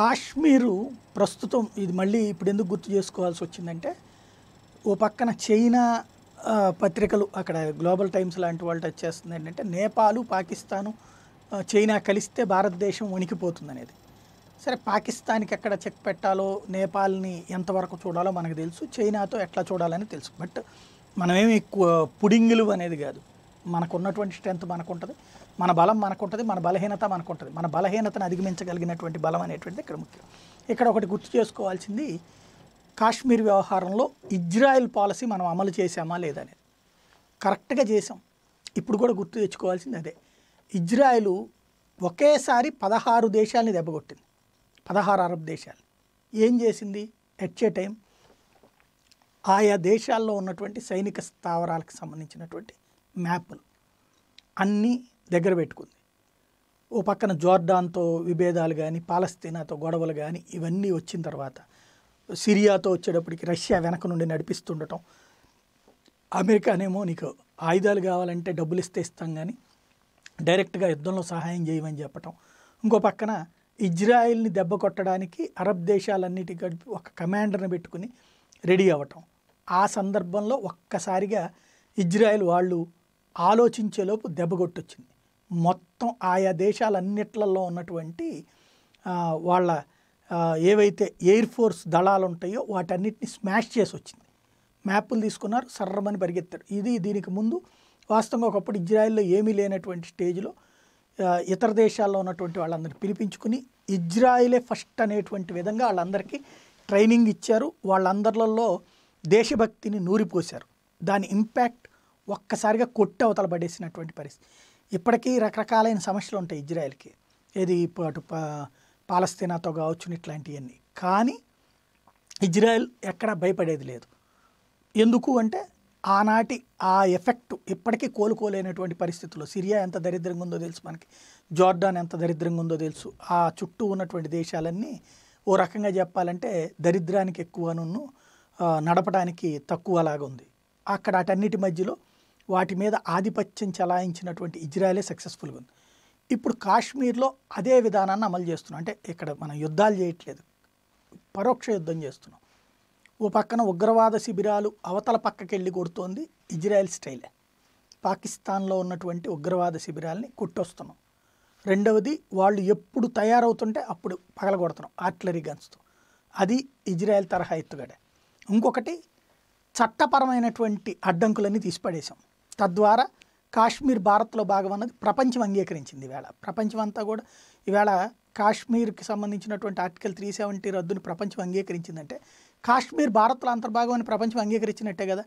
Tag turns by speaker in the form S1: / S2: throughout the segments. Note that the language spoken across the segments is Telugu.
S1: కాశ్మీరు ప్రస్తుతం ఇది మళ్ళీ ఇప్పుడు ఎందుకు గుర్తు చేసుకోవాల్సి వచ్చిందంటే ఓ పక్కన చైనా పత్రికలు అక్కడ గ్లోబల్ టైమ్స్ లాంటి వాళ్ళు టచ్ చేస్తుంది ఏంటంటే నేపాలు పాకిస్తాను చైనా కలిస్తే భారతదేశం వణికిపోతుంది అనేది సరే పాకిస్తాన్కి ఎక్కడ చెక్ పెట్టాలో నేపాల్ని ఎంతవరకు చూడాలో మనకు తెలుసు చైనాతో ఎట్లా చూడాలని తెలుసు బట్ మనమేమి ఎక్కువ పుడింగులు అనేది కాదు మనకున్నటువంటి స్ట్రెంత్ మనకుంటుంది మన బలం మనకుంటుంది మన బలహీనత మనకుంటుంది మన బలహీనతను అధిగమించగలిగినటువంటి బలం అనేటువంటిది ఇక్కడ ముఖ్యం ఇక్కడ ఒకటి గుర్తు చేసుకోవాల్సింది కాశ్మీర్ వ్యవహారంలో ఇజ్రాయెల్ పాలసీ మనం అమలు చేసామా లేదనేది కరెక్ట్గా చేసాం ఇప్పుడు కూడా గుర్తు తెచ్చుకోవాల్సింది అదే ఇజ్రాయెల్ ఒకేసారి పదహారు దేశాలని దెబ్బగొట్టింది పదహారు అరబ్ దేశాలు ఏం చేసింది ఎట్ ఏ టైం ఆయా దేశాల్లో ఉన్నటువంటి సైనిక స్థావరాలకు సంబంధించినటువంటి మ్యాప్ అన్నీ దగ్గర పెట్టుకుంది ఓ పక్కన జోర్డాన్తో విభేదాలు కానీ పాలస్తీనాతో గొడవలు కానీ ఇవన్నీ వచ్చిన తర్వాత సిరియాతో వచ్చేటప్పటికి రష్యా వెనక నుండి నడిపిస్తుండటం అమెరికానేమో నీకు ఆయుధాలు కావాలంటే డబ్బులు ఇస్తే ఇస్తాం కానీ డైరెక్ట్గా యుద్ధంలో సహాయం చేయమని చెప్పటం ఇంకో పక్కన ఇజ్రాయిల్ని దెబ్బ కొట్టడానికి అరబ్ దేశాలన్నిటి గడిపి ఒక కమాండర్ని పెట్టుకుని రెడీ అవ్వటం ఆ సందర్భంలో ఒక్కసారిగా ఇజ్రాయిల్ వాళ్ళు ఆలోచించేలోపు దెబ్బగొట్టొచ్చింది మొత్తం ఆయా దేశాలన్నిట్లలో ఉన్నటువంటి వాళ్ళ ఏవైతే ఎయిర్ ఫోర్స్ దళాలు ఉంటాయో వాటన్నిటిని స్మాష్ చేసి వచ్చింది మ్యాప్లు తీసుకున్నారు సర్రమని పరిగెత్తారు ఇది దీనికి ముందు వాస్తవంగా ఒకప్పుడు ఇజ్రాయెల్లో ఏమీ లేనటువంటి స్టేజ్లో ఇతర దేశాల్లో ఉన్నటువంటి వాళ్ళందరినీ పిలిపించుకుని ఇజ్రాయిలే ఫస్ట్ అనేటువంటి విధంగా వాళ్ళందరికీ ట్రైనింగ్ ఇచ్చారు వాళ్ళందరిలో దేశభక్తిని నూరిపోశారు దాని ఇంపాక్ట్ ఒక్కసారిగా కొట్టి అవతల పడేసినటువంటి పరిస్థితి ఇప్పటికీ రకరకాలైన సమస్యలు ఉంటాయి ఇజ్రాయెల్కి ఏది ఇప్పుడు పాలస్తీనాతో కావచ్చు ఇట్లాంటివన్నీ కానీ ఇజ్రాయెల్ ఎక్కడా భయపడేది లేదు ఎందుకు అంటే ఆనాటి ఆ ఎఫెక్ట్ ఇప్పటికీ కోలుకోలేనటువంటి పరిస్థితుల్లో సిరియా ఎంత దరిద్రంగా ఉందో తెలుసు మనకి జార్డాన్ ఎంత దరిద్రంగా ఉందో తెలుసు ఆ చుట్టూ ఉన్నటువంటి దేశాలన్నీ ఓ రకంగా చెప్పాలంటే దరిద్రానికి ఎక్కువను నడపడానికి తక్కువలాగా ఉంది అక్కడ అటన్నిటి మధ్యలో వాటి మీద ఆధిపత్యం చెలాయించినటువంటి ఇజ్రాయలే సక్సెస్ఫుల్గా ఉంది ఇప్పుడు కాశ్మీర్లో అదే విధానాన్ని అమలు చేస్తున్నాం అంటే ఇక్కడ మనం యుద్ధాలు చేయట్లేదు పరోక్ష యుద్ధం చేస్తున్నాం ఓ పక్కన ఉగ్రవాద శిబిరాలు అవతల పక్కకి వెళ్ళి కొడుతోంది ఇజ్రాయెల్ స్టైలే పాకిస్తాన్లో ఉన్నటువంటి ఉగ్రవాద శిబిరాలని కొట్టొస్తున్నాం రెండవది వాళ్ళు ఎప్పుడు తయారవుతుంటే అప్పుడు పగలగొడుతున్నాం ఆర్టిలరీ గన్స్తో అది ఇజ్రాయెల్ తరహా ఎత్తుగడే ఇంకొకటి చట్టపరమైనటువంటి అడ్డంకులన్నీ తీసిపడేశాం తద్వారా కాశ్మీర్ భారత్లో భాగం అన్నది ప్రపంచం అంగీకరించింది ఈవేళ ప్రపంచం అంతా కూడా ఈవేళ కాశ్మీర్కి సంబంధించినటువంటి ఆర్టికల్ త్రీ సెవెంటీ రద్దును ప్రపంచం అంగీకరించిందంటే కాశ్మీర్ భారత్లో అంతర్భాగం అని ప్రపంచం అంగీకరించినట్టే కదా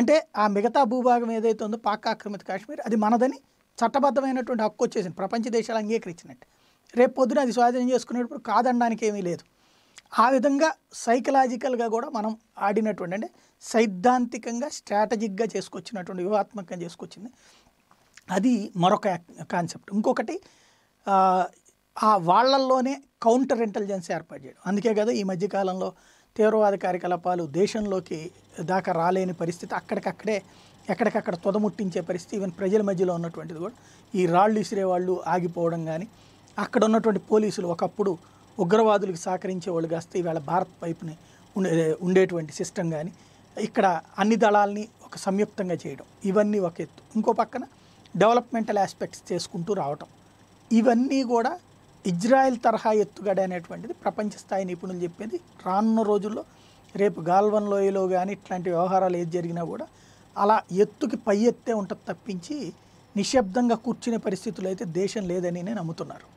S1: అంటే ఆ మిగతా భూభాగం ఏదైతే ఉందో పాక్ ఆక్రమిత కాశ్మీర్ అది మనదని చట్టబద్ధమైనటువంటి హక్కు వచ్చేసింది ప్రపంచ దేశాలు అంగీకరించినట్టు రేపు పొద్దున అది స్వాధీనం చేసుకునేటప్పుడు కాదనడానికి ఏమీ లేదు ఆ విధంగా సైకలాజికల్గా కూడా మనం ఆడినటువంటి అంటే సైద్ధాంతికంగా స్ట్రాటజిక్గా చేసుకొచ్చినటువంటి వ్యూహాత్మకంగా చేసుకొచ్చింది అది మరొక కాన్సెప్ట్ ఇంకొకటి ఆ వాళ్ళల్లోనే కౌంటర్ ఇంటెలిజెన్స్ ఏర్పాటు చేయడం అందుకే కదా ఈ మధ్యకాలంలో తీవ్రవాద కార్యకలాపాలు దేశంలోకి దాకా రాలేని పరిస్థితి అక్కడికక్కడే ఎక్కడికక్కడ తొదముట్టించే పరిస్థితి ఈవెన్ ప్రజల మధ్యలో ఉన్నటువంటిది కూడా ఈ రాళ్ళు ఇసిరే వాళ్ళు ఆగిపోవడం కానీ అక్కడ ఉన్నటువంటి పోలీసులు ఒకప్పుడు ఉగ్రవాదులకు సహకరించే వాళ్ళు కాస్తే ఈవేళ భారత్ వైపునే ఉండే ఉండేటువంటి సిస్టమ్ కానీ ఇక్కడ అన్ని దళాలని ఒక సంయుక్తంగా చేయడం ఇవన్నీ ఒక ఎత్తు ఇంకో పక్కన డెవలప్మెంటల్ ఆస్పెక్ట్స్ చేసుకుంటూ రావటం ఇవన్నీ కూడా ఇజ్రాయెల్ తరహా ఎత్తుగడ అనేటువంటిది ప్రపంచ స్థాయి నిపుణులు చెప్పేది రానున్న రోజుల్లో రేపు గాల్వన్ లోయలో కానీ ఇట్లాంటి వ్యవహారాలు ఏది జరిగినా కూడా అలా ఎత్తుకి పై ఎత్తే ఉంటుంది తప్పించి నిశ్శబ్దంగా కూర్చునే పరిస్థితులు అయితే దేశం లేదని నేను నమ్ముతున్నారు